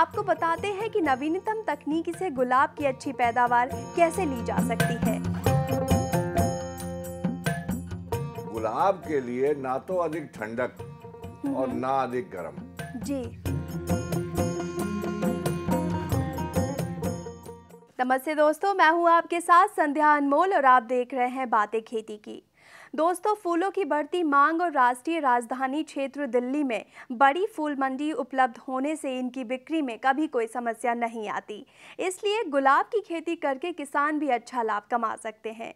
आपको बताते हैं कि नवीनतम तकनीक से गुलाब की अच्छी पैदावार कैसे ली जा सकती है गुलाब के लिए ना तो अधिक ठंडक हम्म। और ना अधिक गर्म जी नमस्ते दोस्तों मैं हूं आपके साथ संध्या अनमोल और आप देख रहे हैं बातें खेती की दोस्तों फूलों की बढ़ती मांग और राष्ट्रीय राजधानी क्षेत्र दिल्ली में बड़ी फूल मंडी उपलब्ध होने से इनकी बिक्री में कभी कोई समस्या नहीं आती इसलिए गुलाब की खेती करके किसान भी अच्छा लाभ कमा सकते हैं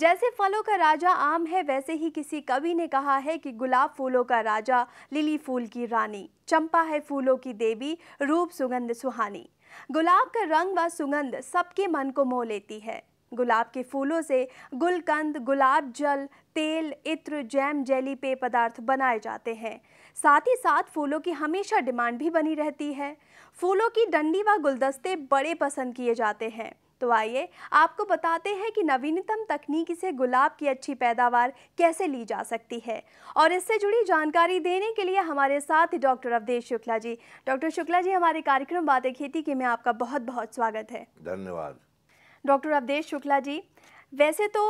जैसे फलों का राजा आम है वैसे ही किसी कवि ने कहा है कि गुलाब फूलों का राजा लिली फूल की रानी चंपा है फूलों की देवी रूप सुगंध सुहानी गुलाब का रंग व सुगंध सबके मन को मोह लेती है गुलाब के फूलों से गुलकंद गुलाब जल तेल इत्र जैम जेली पेय पदार्थ बनाए जाते हैं साथ ही साथ फूलों की हमेशा डिमांड भी बनी रहती है फूलों की डंडी व गुलदस्ते बड़े पसंद किए जाते हैं तो आइए आपको बताते हैं कि नवीनतम तकनीक से गुलाब की अच्छी पैदावार कैसे ली जा सकती है और इससे जुड़ी जानकारी देने के लिए हमारे साथ डॉक्टर अवधेश शुक्ला जी डॉक्टर शुक्ला जी हमारे कार्यक्रम बातें खेती के में आपका बहुत बहुत स्वागत है धन्यवाद डॉक्टर अवधेश शुक्ला जी वैसे तो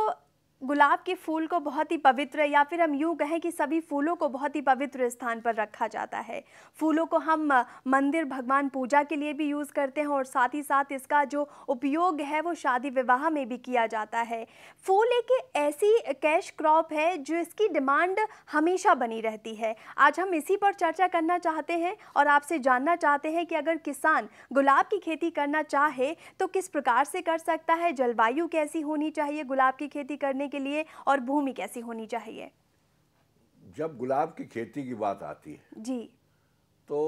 गुलाब के फूल को बहुत ही पवित्र या फिर हम यूँ कहें कि सभी फूलों को बहुत ही पवित्र स्थान पर रखा जाता है फूलों को हम मंदिर भगवान पूजा के लिए भी यूज़ करते हैं और साथ ही साथ इसका जो उपयोग है वो शादी विवाह में भी किया जाता है फूल एक ऐसी कैश क्रॉप है जो इसकी डिमांड हमेशा बनी रहती है आज हम इसी पर चर्चा करना चाहते हैं और आपसे जानना चाहते हैं कि अगर किसान गुलाब की खेती करना चाहे तो किस प्रकार से कर सकता है जलवायु कैसी होनी चाहिए गुलाब की खेती करने करने के लिए और भूमि कैसी होनी चाहिए जब गुलाब की खेती की बात आती है जी तो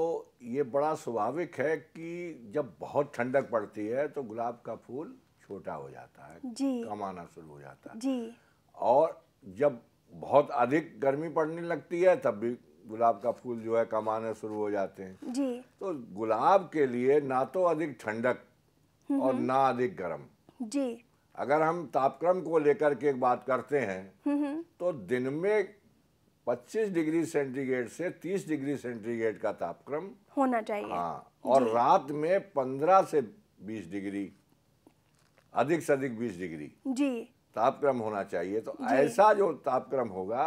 ये बड़ा स्वाभाविक है कि जब बहुत ठंडक पड़ती है तो गुलाब का फूल छोटा हो जाता है जी कमाना शुरू हो जाता है जी और जब बहुत अधिक गर्मी पड़ने लगती है तब भी गुलाब का फूल जो है कमाना शुरू हो जाते हैं जी तो गुलाब के लिए ना तो अधिक ठंडक हम्म और हम्म। ना अधिक गर्म जी अगर हम तापक्रम को लेकर के एक बात करते हैं तो दिन में 25 डिग्री सेंटीग्रेड से 30 डिग्री सेंटीग्रेड का तापक्रम होना चाहिए हाँ और रात में 15 से 20 डिग्री अधिक से अधिक 20 डिग्री जी तापक्रम होना चाहिए तो ऐसा जो तापक्रम होगा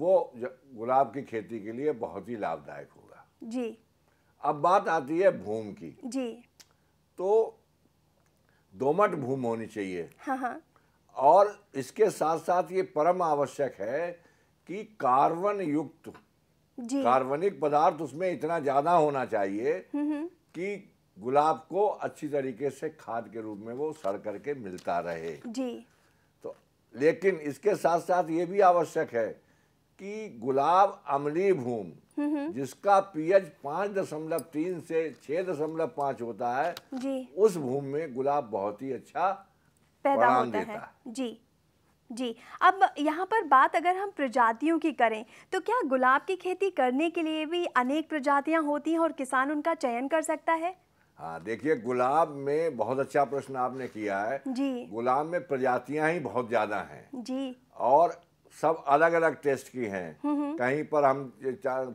वो गुलाब की खेती के लिए बहुत ही लाभदायक होगा जी अब बात आती है भूम की जी तो दोमट भूमि होनी चाहिए हाँ हाँ। और इसके साथ साथ ये परम आवश्यक है कि कार्बन युक्त कार्बनिक पदार्थ उसमें इतना ज्यादा होना चाहिए हम्म, हम्म। कि गुलाब को अच्छी तरीके से खाद के रूप में वो सड़ करके मिलता रहे जी तो लेकिन इसके साथ साथ ये भी आवश्यक है कि गुलाब अमली भूम हम्म, हम्म। जिसका पीएच पाँच दशमलव तीन से छः दशमलव पाँच होता है जी। उस भूमि में गुलाब बहुत ही अच्छा पैदा होता है।, है जी जी अब यहाँ पर बात अगर हम प्रजातियों की करें तो क्या गुलाब की खेती करने के लिए भी अनेक प्रजातियाँ होती हैं और किसान उनका चयन कर सकता है हाँ देखिए गुलाब में बहुत अच्छा प्रश्न आपने किया है जी गुलाब में प्रजातियां ही बहुत ज्यादा हैं जी और सब अलग अलग टेस्ट की हैं कहीं पर हम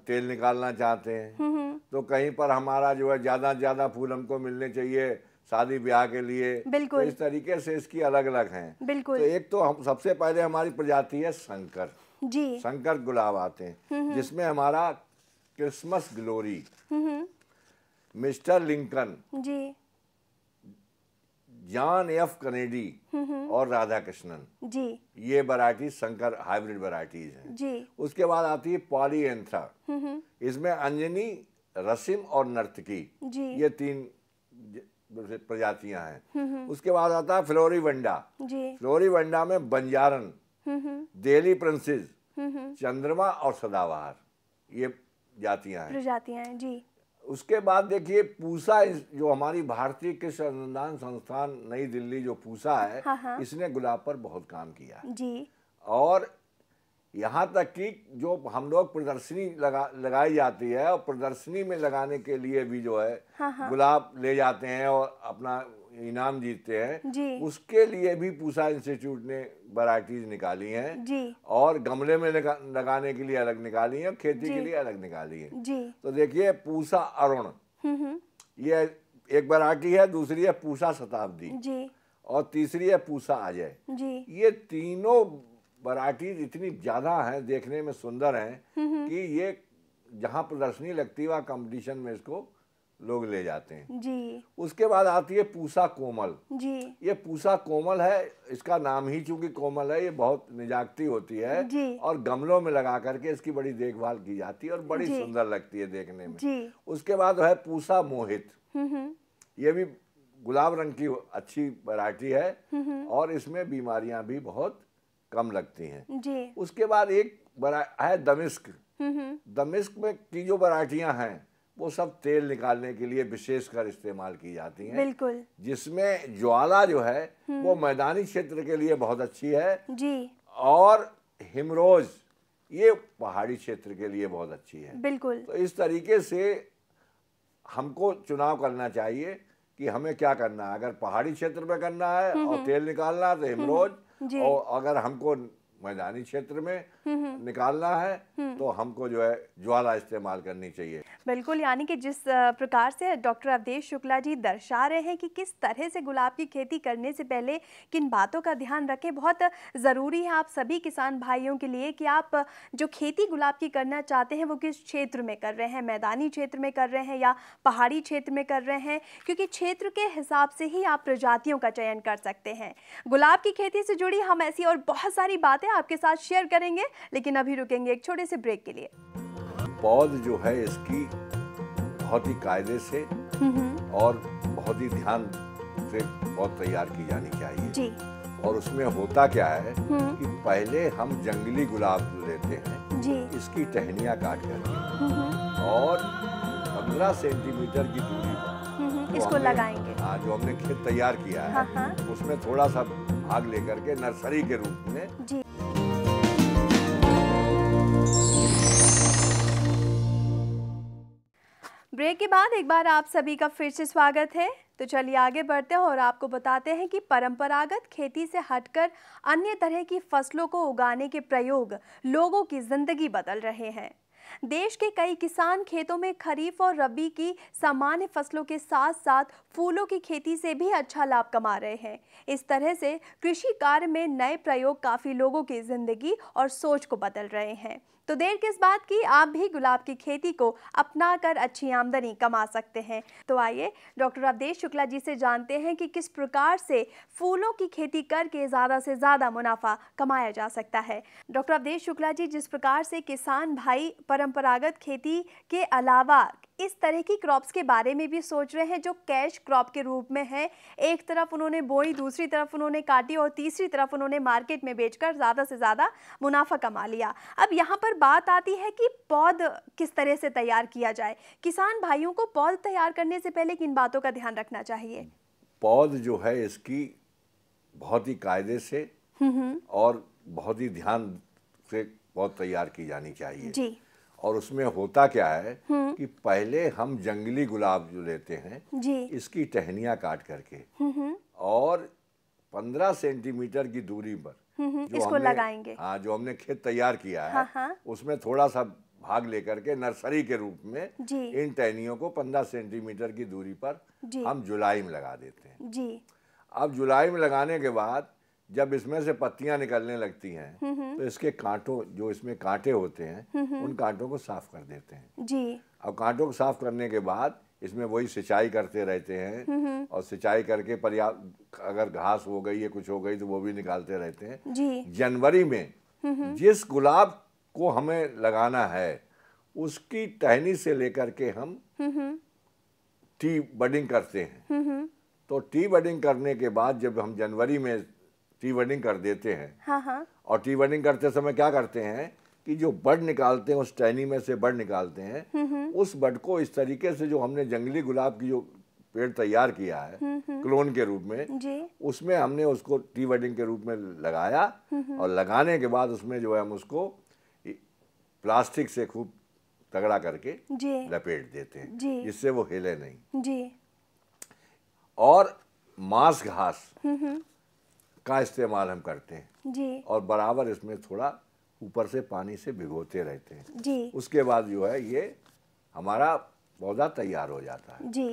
तेल निकालना चाहते हैं तो कहीं पर हमारा जो है ज्यादा ज्यादा फूल हमको मिलने चाहिए शादी ब्याह के लिए तो बिल्कुल तो इस तरीके से इसकी अलग अलग हैं बिल्कुल तो एक तो हम सबसे पहले हमारी प्रजाति है शंकर जी शंकर गुलाब आते हैं जिसमें हमारा Christmas glory mister Lincoln ji John F Kennedy और राधा कृष्णन जी ये वराइटी शंकर हाइब्रिड वराइटीज हैं जी उसके बाद आती है पॉली एंथ्रा इसमें अंजनी रसिम और नर्तकी जी ये तीन प्रजातियां हैं उसके बाद आता है फ्लोरी फ्लोरी वंडा में बंजारन डेली प्रिंसेस चंद्रमा और सदाबहार ये जातियां हैं प्रजातियां हैं जी उसके बाद देखिए पूसा जो हमारी भारतीय कृषि अनुसंधान संस्थान नई दिल्ली जो पूसा है हाँ, हाँ इसने गुलाब पर बहुत काम किया जी और यहाँ तक कि जो हम लोग प्रदर्शनी लगा लगाई जाती है और प्रदर्शनी में लगाने के लिए भी जो है हाँ हाँ। गुलाब ले जाते हैं और अपना इनाम जीतते हैं जी। उसके लिए भी पूसा इंस्टीट्यूट ने वराइटीज निकाली हैं जी। और गमले में लगाने के लिए अलग निकाली है और खेती के लिए अलग निकाली है जी। तो देखिए पूसा अरुण हम्म, हम्म। ये एक वराइटी है दूसरी है पूसा शताब्दी और तीसरी है पूसा अजय ये तीनों वराइटीज इतनी ज्यादा है देखने में सुंदर है हम्म, कि ये जहाँ प्रदर्शनी लगती है वहाँ में इसको लोग ले जाते हैं जी उसके बाद आती है पूसा कोमल जी ये पूसा कोमल है इसका नाम ही चूंकि कोमल है ये बहुत निजाकती होती है जी और गमलों में लगा करके इसकी बड़ी देखभाल की जाती है और बड़ी सुंदर लगती है देखने में जी उसके बाद है पूसा मोहित हम्म, हम्म। ये भी गुलाब रंग की अच्छी वैरायटी है हम्म, और इसमें बीमारियां भी बहुत कम लगती हैं जी उसके बाद एक है दमिश्क दमिश्क में की जो वरायटियां हैं वो सब तेल निकालने के लिए विशेषकर इस्तेमाल की जाती हैं बिल्कुल जिसमें ज्वाला जो है हम्म। वो मैदानी क्षेत्र के लिए बहुत अच्छी है जी और हिमरोज ये पहाड़ी क्षेत्र के लिए बहुत अच्छी है बिल्कुल तो इस तरीके से हमको चुनाव करना चाहिए कि हमें क्या करना है अगर पहाड़ी क्षेत्र में करना है और तेल निकालना है तो हिमरोज और अगर हमको मैदानी क्षेत्र में हम्म, हम्म। निकालना है हम्म। तो हमको जो है ज्वाला इस्तेमाल करनी चाहिए बिल्कुल यानी कि जिस प्रकार से डॉक्टर अवधेश शुक्ला जी दर्शा रहे हैं कि किस तरह से गुलाब की खेती करने से पहले किन बातों का ध्यान रखें बहुत ज़रूरी है आप सभी किसान भाइयों के लिए कि आप जो खेती गुलाब की करना चाहते हैं वो किस क्षेत्र में कर रहे हैं मैदानी क्षेत्र में कर रहे हैं या पहाड़ी क्षेत्र में कर रहे हैं क्योंकि क्षेत्र के हिसाब से ही आप प्रजातियों का चयन कर सकते हैं गुलाब की खेती से जुड़ी हम ऐसी और बहुत सारी बातें आपके साथ शेयर करेंगे लेकिन अभी रुकेंगे एक छोटे से ब्रेक के लिए पौध जो है इसकी बहुत ही कायदे से और बहुत ही ध्यान से बहुत तैयार की जानी चाहिए जी। और उसमें होता क्या है हम्म। कि पहले हम जंगली गुलाब लेते हैं जी। इसकी टहनिया काट कर और पंद्रह सेंटीमीटर की दूरी पर इसको लगाएंगे हाँ जो हमने खेत तैयार किया है हाँ, हाँ। उसमें थोड़ा सा भाग लेकर के नर्सरी के रूप में ब्रेक के बाद एक बार आप सभी का फिर से स्वागत है तो चलिए आगे बढ़ते हैं और आपको बताते हैं कि परंपरागत खेती से हटकर अन्य तरह की फसलों को उगाने के प्रयोग लोगों की ज़िंदगी बदल रहे हैं देश के कई किसान खेतों में खरीफ और रबी की सामान्य फसलों के साथ साथ फूलों की खेती से भी अच्छा लाभ कमा रहे हैं इस तरह से कृषि कार्य में नए प्रयोग काफ़ी लोगों की ज़िंदगी और सोच को बदल रहे हैं तो देर किस बात की आप भी गुलाब की खेती को अपना कर अच्छी आमदनी कमा सकते हैं तो आइए डॉक्टर अवधेश शुक्ला जी से जानते हैं कि किस प्रकार से फूलों की खेती करके ज़्यादा से ज़्यादा मुनाफा कमाया जा सकता है डॉक्टर अवधेश शुक्ला जी जिस प्रकार से किसान भाई परंपरागत खेती के अलावा इस तरह की क्रॉप्स के बारे में भी सोच रहे हैं जो कैश क्रॉप के रूप में है एक तरफ उन्होंने बोई दूसरी तरफ उन्होंने काटी और तीसरी तरफ उन्होंने मार्केट में बेचकर ज़्यादा से ज़्यादा मुनाफा कमा लिया अब यहाँ पर बात आती है कि पौध किस तरह से तैयार किया जाए किसान भाइयों को पौध तैयार करने से पहले किन बातों का ध्यान रखना चाहिए पौध जो है इसकी बहुत ही कायदे से हम्म, हम्म। और बहुत ही ध्यान से पौध तैयार की जानी चाहिए जी और उसमें होता क्या है हम्म। कि पहले हम जंगली गुलाब जो लेते हैं जी। इसकी टहनिया काट करके हम्म, हम्म। और पंद्रह सेंटीमीटर की दूरी पर जो इसको लगाएंगे हाँ जो हमने खेत तैयार किया है हाँ, हाँ। उसमें थोड़ा सा भाग लेकर के नर्सरी के रूप में इन टहनियों को पंद्रह सेंटीमीटर की दूरी पर हम जुलाई में लगा देते हैं जी अब जुलाई में लगाने के बाद जब इसमें से पत्तियां निकलने लगती हैं तो इसके कांटों जो इसमें कांटे होते हैं उन कांटों को साफ कर देते हैं जी और कांटों को साफ करने के बाद इसमें वही सिंचाई करते रहते हैं और सिंचाई करके पर्याप्त अगर घास हो गई या कुछ हो गई तो वो भी निकालते रहते हैं जी जनवरी में जिस गुलाब को हमें लगाना है उसकी टहनी से लेकर के हम टी बडिंग करते हैं तो टी बडिंग करने के बाद जब हम जनवरी में टी वर्डिंग कर देते हैं हाँ, हाँ और टी वर्डिंग करते समय क्या करते हैं कि जो बर्ड निकालते हैं उस टैनी में से बर्ड निकालते हैं हम्म, हम्म। उस बर्ड को इस तरीके से जो हमने जंगली गुलाब की जो पेड़ तैयार किया है हम्म, क्लोन के रूप में जी। उसमें हमने उसको टी वर्डिंग के रूप में लगाया और लगाने के बाद उसमें जो है हम उसको प्लास्टिक से खूब तगड़ा करके लपेट देते हैं जिससे वो हिले नहीं जी। और मांस घास का इस्तेमाल हम करते हैं जी और बराबर इसमें थोड़ा ऊपर से पानी से भिगोते रहते हैं जी उसके बाद जो है ये हमारा पौधा तैयार हो जाता है जी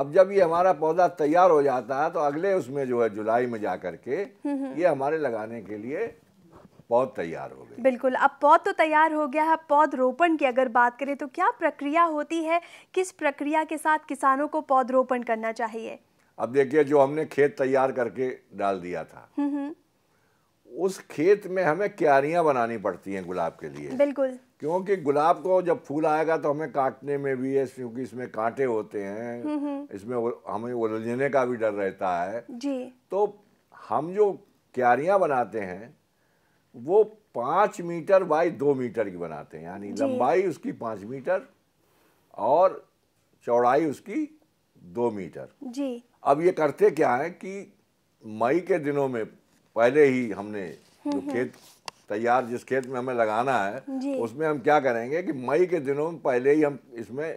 अब जब ये हमारा पौधा तैयार हो जाता है तो अगले उसमें जो है जुलाई में जा करके हम्म, हम्म। ये हमारे लगाने के लिए पौध तैयार हो गए बिल्कुल अब पौध तो तैयार हो गया है पौध रोपण की अगर बात करें तो क्या प्रक्रिया होती है किस प्रक्रिया के साथ किसानों को पौध रोपण करना चाहिए अब देखिए जो हमने खेत तैयार करके डाल दिया था उस खेत में हमें क्यारियां बनानी पड़ती हैं गुलाब के लिए बिल्कुल क्योंकि गुलाब को जब फूल आएगा तो हमें काटने में भी है क्योंकि इसमें कांटे होते हैं इसमें हमें उलझने का भी डर रहता है जी तो हम जो क्यारियां बनाते हैं वो पाँच मीटर बाई दो मीटर की बनाते हैं यानी लंबाई उसकी पाँच मीटर और चौड़ाई उसकी दो मीटर जी अब ये करते क्या है कि मई के दिनों में पहले ही हमने हम्म, जो हम्म। खेत तैयार जिस खेत में हमें लगाना है उसमें हम क्या करेंगे कि मई के दिनों में पहले ही हम इसमें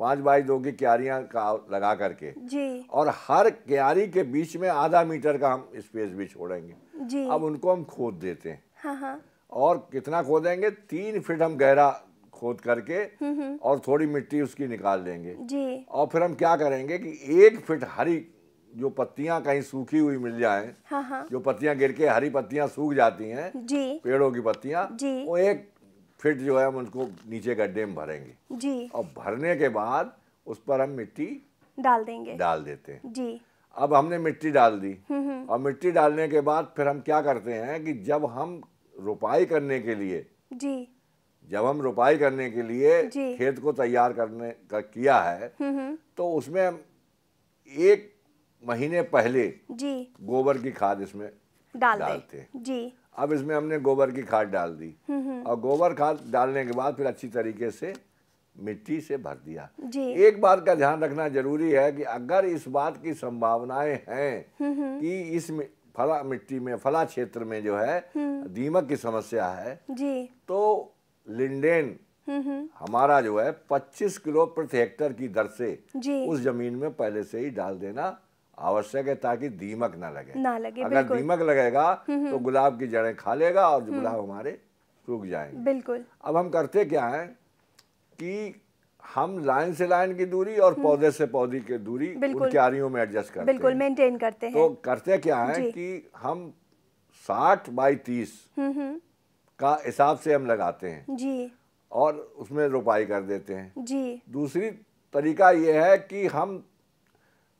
पांच बाई दो की क्यारिया का लगा करके जी। और हर क्यारी के बीच में आधा मीटर का हम स्पेस भी छोड़ेंगे जी। अब उनको हम खोद देते हैं हाँ हा। और कितना खोदेंगे तीन फीट हम गहरा खोद करके और थोड़ी मिट्टी उसकी निकाल लेंगे जी और फिर हम क्या करेंगे कि एक फिट हरी जो पत्तियां कहीं सूखी हुई मिल जाए हाँ हा। जो पत्तियां गिर के हरी पत्तियां सूख जाती हैं जी पेड़ों की पत्तियां जी वो एक फिट जो है हम उनको नीचे गड्ढे में भरेंगे जी और भरने के बाद उस पर हम मिट्टी डाल देंगे डाल देते हैं जी अब हमने मिट्टी डाल दी और मिट्टी डालने के बाद फिर हम क्या करते हैं कि जब हम रोपाई करने के लिए जी जब हम रोपाई करने के लिए खेत को तैयार करने का किया है हम्म, हम्म। तो उसमें एक महीने पहले जी गोबर की खाद इसमें डाल डालते हैं जी अब इसमें हमने गोबर की खाद डाल दी हम्म, और गोबर खाद डालने के बाद फिर अच्छी तरीके से मिट्टी से भर दिया जी। एक बात का ध्यान रखना जरूरी है कि अगर इस बात की संभावनाएं हैं कि इस फला मिट्टी में फला क्षेत्र में जो है दीमक की समस्या है जी। तो लिंडेन हम्म, हम्म। हमारा जो है 25 किलो प्रति हेक्टर की दर से उस जमीन में पहले से ही डाल देना आवश्यक है ताकि दीमक ना लगे ना लगे अगर दीमक लगेगा हम्म, तो गुलाब की जड़ें खा लेगा और गुलाब हमारे सूख जाएंगे बिल्कुल अब हम करते क्या है कि हम लाइन से लाइन की दूरी और पौधे से पौधे की दूरी क्यारियों में एडजस्ट करते बिल्कुल मेंटेन करते हैं तो करते क्या है कि हम साठ बाई तीस का हिसाब से हम लगाते हैं जी और उसमें रोपाई कर देते हैं जी दूसरी तरीका यह है कि हम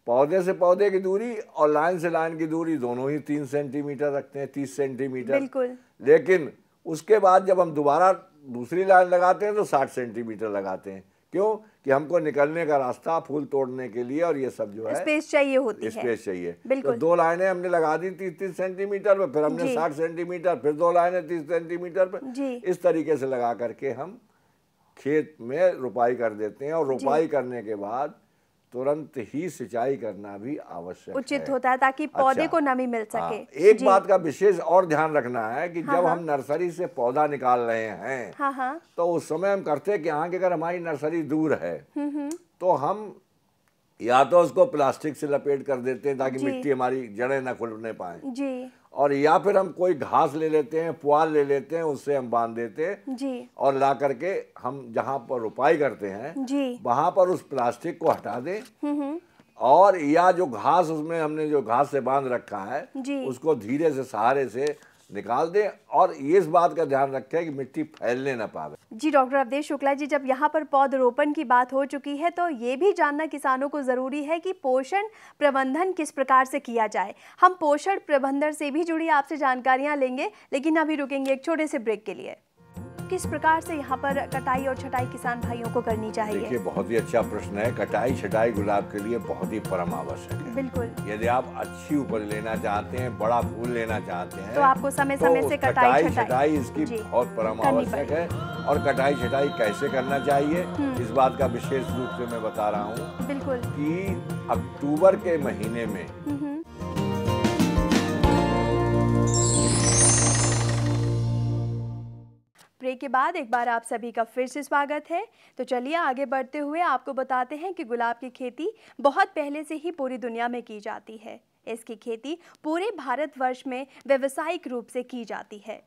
पौधे से पौधे की दूरी और लाइन से लाइन की दूरी दोनों ही तीन सेंटीमीटर रखते हैं तीस सेंटीमीटर बिल्कुल लेकिन उसके बाद जब हम दोबारा दूसरी लाइन लगाते हैं तो साठ सेंटीमीटर लगाते हैं क्यों कि हमको निकलने का रास्ता फूल तोड़ने के लिए और ये सब जो है स्पेस चाहिए होती स्पेस चाहिए तो बिल्कुल तो दो लाइनें हमने लगा दी तीस तीस सेंटीमीटर पर फिर हमने साठ सेंटीमीटर फिर दो लाइनें तीस सेंटीमीटर पर इस तरीके से लगा करके हम खेत में रुपाई कर देते हैं और रुपाई करने के बाद तुरंत ही सिंचाई करना भी आवश्यक उचित है। होता है ताकि अच्छा। पौधे अच्छा, को नमी मिल हाँ, सके हाँ, एक बात का विशेष और ध्यान रखना है कि हाँ, जब हाँ, हम नर्सरी से पौधा निकाल रहे हैं हाँ, हाँ, तो उस समय हम करते कि यहाँ कि अगर हमारी नर्सरी दूर है हम्म, हम्म। तो हम या तो उसको प्लास्टिक से लपेट कर देते हैं ताकि मिट्टी हमारी जड़ें ना खुलने पाए जी और या फिर हम कोई घास ले लेते हैं पुआल ले लेते हैं उससे हम बांध देते हैं जी और ला करके हम जहाँ पर रोपाई करते हैं जी वहाँ पर उस प्लास्टिक को हटा दें हम्म, हम्म। और या जो घास उसमें हमने जो घास से बांध रखा है उसको धीरे से सहारे से निकाल दें और ये इस बात का ध्यान रखें कि मिट्टी फैलने ना पावे जी डॉक्टर अवधेश शुक्ला जी जब यहाँ पर पौधरोपण की बात हो चुकी है तो ये भी जानना किसानों को ज़रूरी है कि पोषण प्रबंधन किस प्रकार से किया जाए हम पोषण प्रबंधन से भी जुड़ी आपसे जानकारियाँ लेंगे लेकिन अभी रुकेंगे एक छोटे से ब्रेक के लिए किस प्रकार से यहाँ पर कटाई और छटाई किसान भाइयों को करनी चाहिए देखिए बहुत ही अच्छा प्रश्न है कटाई छटाई गुलाब के लिए बहुत ही परम आवश्यक है बिल्कुल यदि आप अच्छी उपज लेना चाहते हैं बड़ा फूल लेना चाहते हैं तो आपको समय समय ऐसी से कटाई छटाई इसकी बहुत परम आवश्यक है और कटाई छटाई कैसे करना चाहिए हम्म। इस बात का विशेष रूप से मैं बता रहा हूँ बिल्कुल की अक्टूबर के महीने में हम्म, हम्म। ब्रेक के बाद एक बार आप सभी का फिर से स्वागत है तो चलिए आगे बढ़ते हुए आपको बताते हैं कि गुलाब की खेती बहुत पहले से ही पूरी दुनिया में की जाती है इसकी खेती पूरे भारतवर्ष में व्यवसायिक रूप से की जाती है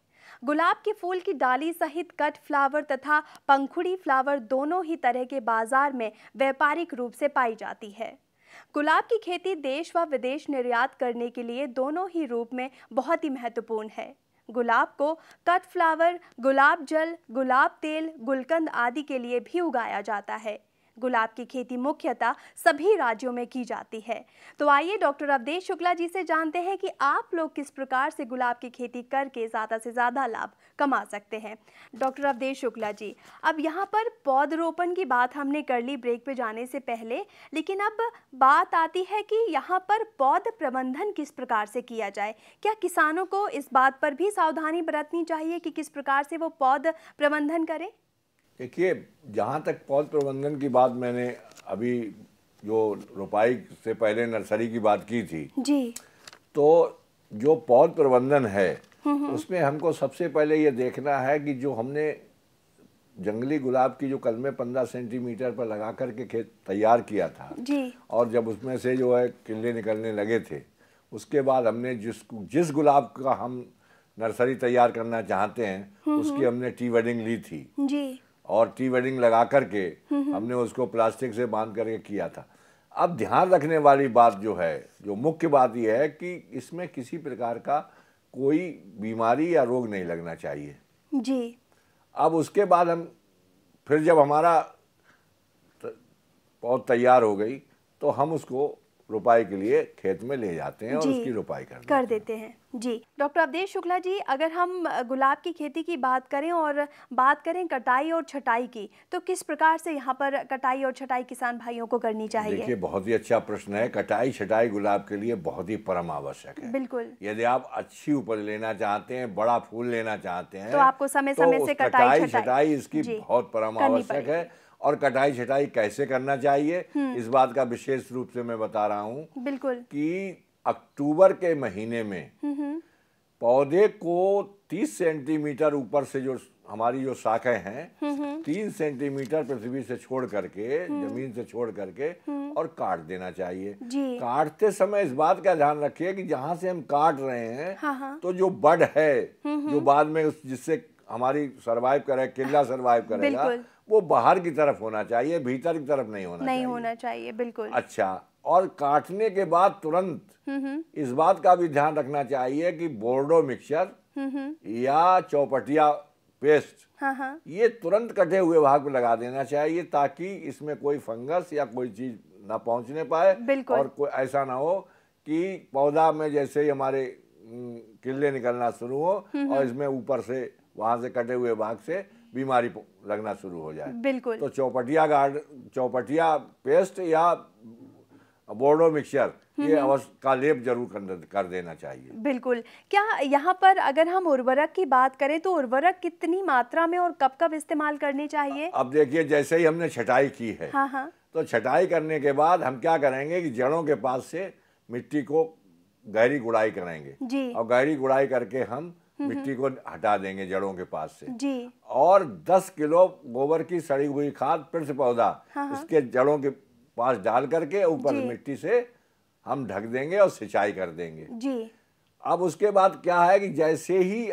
गुलाब के फूल की डाली सहित कट फ्लावर तथा पंखुड़ी फ्लावर दोनों ही तरह के बाजार में व्यापारिक रूप से पाई जाती है गुलाब की खेती देश व विदेश निर्यात करने के लिए दोनों ही रूप में बहुत ही महत्वपूर्ण है गुलाब को कट फ्लावर गुलाब जल गुलाब तेल गुलकंद आदि के लिए भी उगाया जाता है गुलाब की खेती मुख्यतः सभी राज्यों में की जाती है तो आइए डॉक्टर अवधेश शुक्ला जी से जानते हैं कि आप लोग किस प्रकार से गुलाब की खेती करके ज़्यादा से ज़्यादा लाभ कमा सकते हैं डॉक्टर अवधेश शुक्ला जी अब यहाँ पर पौधरोपण की बात हमने कर ली ब्रेक पे जाने से पहले लेकिन अब बात आती है कि यहाँ पर पौध प्रबंधन किस प्रकार से किया जाए क्या किसानों को इस बात पर भी सावधानी बरतनी चाहिए कि किस प्रकार से वो पौध प्रबंधन करें देखिए जहाँ तक पौध प्रबंधन की बात मैंने अभी जो रोपाई से पहले नर्सरी की बात की थी जी तो जो पौध प्रबंधन है हम्म, हम्म। उसमें हमको सबसे पहले ये देखना है कि जो हमने जंगली गुलाब की जो कलमे पंद्रह सेंटीमीटर पर लगा करके खेत तैयार किया था जी। और जब उसमें से जो है किले निकलने लगे थे उसके बाद हमने जिस जिस गुलाब का हम नर्सरी तैयार करना चाहते हैं हम्म, उसकी हमने टी वेडिंग ली थी जी। और टी वेडिंग लगा करके हमने उसको प्लास्टिक से बांध करके किया था अब ध्यान रखने वाली बात जो है जो मुख्य बात यह है कि इसमें किसी प्रकार का कोई बीमारी या रोग नहीं लगना चाहिए जी अब उसके बाद हम फिर जब हमारा पौध तैयार हो गई तो हम उसको रोपाई के लिए खेत में ले जाते हैं और उसकी रोपाई कर, कर देते हैं जी डॉक्टर अवधेश शुक्ला जी अगर हम गुलाब की खेती की बात करें और बात करें कटाई और छटाई की तो किस प्रकार से यहाँ पर कटाई और छटाई किसान भाइयों को करनी चाहिए देखिए बहुत ही अच्छा प्रश्न है कटाई छटाई गुलाब के लिए बहुत ही परम आवश्यक है बिल्कुल यदि आप अच्छी उपज लेना चाहते हैं बड़ा फूल लेना चाहते हैं तो आपको समय समय तो से कटाई छटाई इसकी बहुत परम आवश्यक है और कटाई छटाई कैसे करना चाहिए हम्म। इस बात का विशेष रूप से मैं बता रहा हूँ बिल्कुल कि अक्टूबर के महीने में हम्म, हम्म। पौधे को 30 सेंटीमीटर ऊपर से जो हमारी जो शाखें हैं तीन सेंटीमीटर पृथ्वी से छोड़ करके जमीन से छोड़ करके और काट देना चाहिए काटते समय इस बात का ध्यान रखिए कि जहाँ से हम काट रहे हैं हाँ हा। तो जो बड है जो बाद में उस जिससे हमारी सरवाइव करे किला सरवाइव करेगा वो बाहर की तरफ होना चाहिए भीतर की तरफ नहीं होना नहीं चाहिए। होना चाहिए बिल्कुल अच्छा और काटने के बाद तुरंत हम्म, हम्म। इस बात का भी ध्यान रखना चाहिए कि बोर्डो मिक्सचर हम्म, या चौपटिया पेस्ट हाँ हाँ। ये तुरंत कटे हुए भाग में लगा देना चाहिए ताकि इसमें कोई फंगस या कोई चीज ना पहुंचने पाए और कोई ऐसा ना हो कि पौधा में जैसे ही हमारे किले निकलना शुरू हो और इसमें ऊपर से वहां से कटे हुए भाग से बीमारी लगना शुरू हो जाए बिल्कुल तो चौपटिया गार्ड चौपटिया पेस्ट या बोर्डो मिक्सचर हम्म, ये हम्म। का लेप जरूर कर, कर देना चाहिए बिल्कुल क्या यहाँ पर अगर हम उर्वरक की बात करें तो उर्वरक कितनी मात्रा में और कब कब इस्तेमाल करने चाहिए अब देखिए जैसे ही हमने छटाई की है हाँ हाँ। तो छटाई करने के बाद हम क्या करेंगे कि जड़ों के पास से मिट्टी को गहरी गुड़ाई करेंगे जी और गहरी गुड़ाई करके हम हम्म, हम्म। मिट्टी को हटा देंगे जड़ों के पास से जी और 10 किलो गोबर की सड़ी हुई खाद फिर से पौधा हाँ।, हाँ। जड़ों के पास डाल करके ऊपर मिट्टी से हम ढक देंगे और सिंचाई कर देंगे जी अब उसके बाद क्या है कि जैसे ही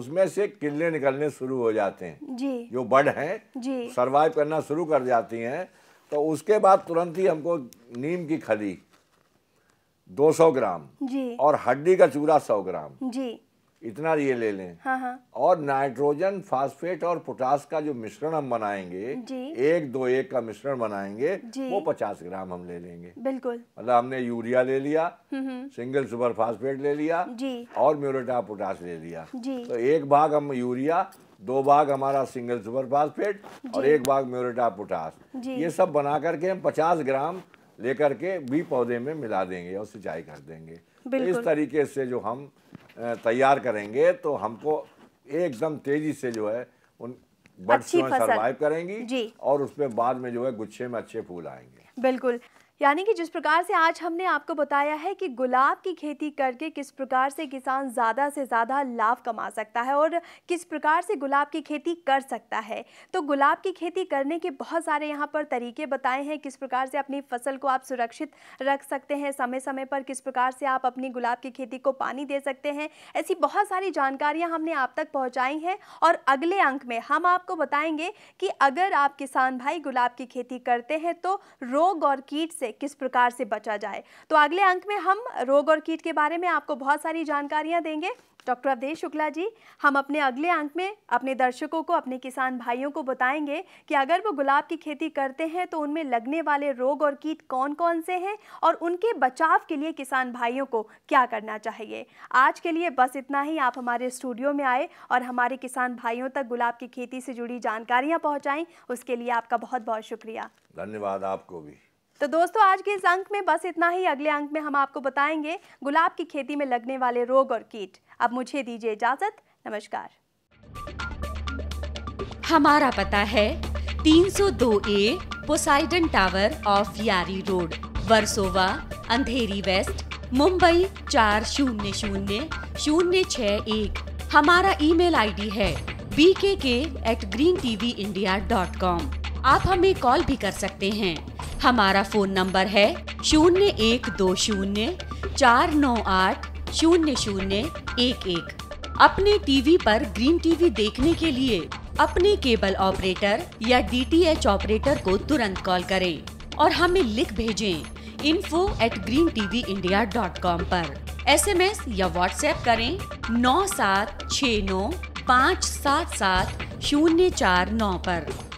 उसमें से किले निकलने शुरू हो जाते हैं जी जो बड़ हैं सरवाइव करना शुरू कर जाती हैं तो उसके बाद तुरंत ही हमको नीम की खली 200 ग्राम जी और हड्डी का चूरा 100 ग्राम जी इतना ये ले लें हाँ, हाँ। और नाइट्रोजन फास्फेट और पोटास का जो मिश्रण हम बनाएंगे एक दो एक का मिश्रण बनाएंगे वो पचास ग्राम हम ले लेंगे बिल्कुल मतलब हमने यूरिया ले लिया हम्म, हम्म। सिंगल सुपर फास्फेट ले लिया और म्यूरेटा पोटास ले लिया तो एक भाग हम यूरिया दो भाग हमारा सिंगल सुपर फास्फेट और एक भाग म्यूरेटा पोटास ये सब बना करके हम पचास ग्राम लेकर के भी पौधे में मिला देंगे और सिंचाई कर देंगे तो इस तरीके से जो हम तैयार करेंगे तो हमको एकदम तेजी से जो है उन बर्ड्स जो सर्वाइव करेंगी और उसमें बाद में जो है गुच्छे में अच्छे फूल आएंगे बिल्कुल यानी कि जिस प्रकार से आज हमने आपको बताया है कि गुलाब की खेती करके किस प्रकार से किसान ज़्यादा से ज़्यादा लाभ कमा सकता है और किस प्रकार से गुलाब की खेती कर सकता है तो गुलाब की खेती करने के बहुत सारे यहाँ पर तरीके बताए हैं किस प्रकार से अपनी फसल को आप सुरक्षित रख सकते हैं समय समय पर किस प्रकार से आप अपनी गुलाब की खेती को पानी दे सकते हैं ऐसी बहुत सारी जानकारियाँ हमने आप तक पहुँचाई हैं और अगले अंक में हम आपको बताएंगे कि अगर आप किसान भाई गुलाब की खेती करते हैं तो रोग और कीट से से किस प्रकार से बचा जाए तो अगले अंक में हम रोग और कीट के बारे में आपको बहुत सारी जानकारियाँ देंगे डॉक्टर अवधेश शुक्ला जी हम अपने अगले अंक में अपने दर्शकों को अपने किसान भाइयों को बताएंगे कि अगर वो गुलाब की खेती करते हैं तो उनमें लगने वाले रोग और कीट कौन कौन से हैं और उनके बचाव के लिए किसान भाइयों को क्या करना चाहिए आज के लिए बस इतना ही आप हमारे स्टूडियो में आए और हमारे किसान भाइयों तक गुलाब की खेती से जुड़ी जानकारियाँ पहुँचाएँ उसके लिए आपका बहुत बहुत शुक्रिया धन्यवाद आपको भी तो दोस्तों आज के इस अंक में बस इतना ही अगले अंक में हम आपको बताएंगे गुलाब की खेती में लगने वाले रोग और कीट अब मुझे दीजिए इजाजत नमस्कार हमारा पता है 302 A Poseidon tower off Yari road Versova Andheri west Mumbai चार शून्य शून्य शून्य छ एक हमारा ईमेल आईडी है B K K at green TV India dot com आप हमें कॉल भी कर सकते हैं हमारा फोन नंबर है शून्य एक दो शून्य चार नौ आठ शून्य शून्य एक एक अपने टीवी पर ग्रीन टीवी देखने के लिए अपने केबल ऑपरेटर या डीटीएच ऑपरेटर को तुरंत कॉल करें और हमें लिख भेजें info at green TV India dot com पर एस एम एस या व्हाट्सएप करें नौ सात छ नौ पाँच सात सात शून्य चार नौ पर